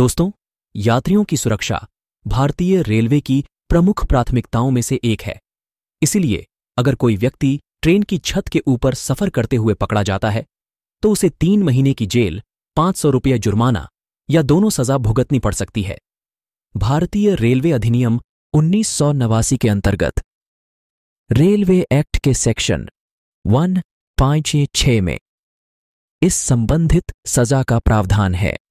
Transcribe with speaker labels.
Speaker 1: दोस्तों यात्रियों की सुरक्षा भारतीय रेलवे की प्रमुख प्राथमिकताओं में से एक है इसलिए अगर कोई व्यक्ति ट्रेन की छत के ऊपर सफर करते हुए पकड़ा जाता है तो उसे तीन महीने की जेल पांच सौ रुपये जुर्माना या दोनों सजा भुगतनी पड़ सकती है भारतीय रेलवे अधिनियम उन्नीस के अंतर्गत रेलवे एक्ट के सेक्शन वन पांच
Speaker 2: छ में इस संबंधित सजा का प्रावधान है